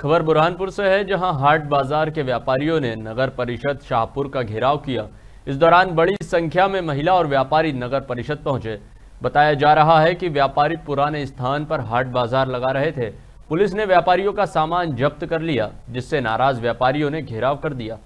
खबर बुरहानपुर से है जहां हाट बाजार के व्यापारियों ने नगर परिषद शाहपुर का घेराव किया इस दौरान बड़ी संख्या में महिला और व्यापारी नगर परिषद पहुंचे बताया जा रहा है कि व्यापारी पुराने स्थान पर हाट बाजार लगा रहे थे पुलिस ने व्यापारियों का सामान जब्त कर लिया जिससे नाराज व्यापारियों ने घेराव कर दिया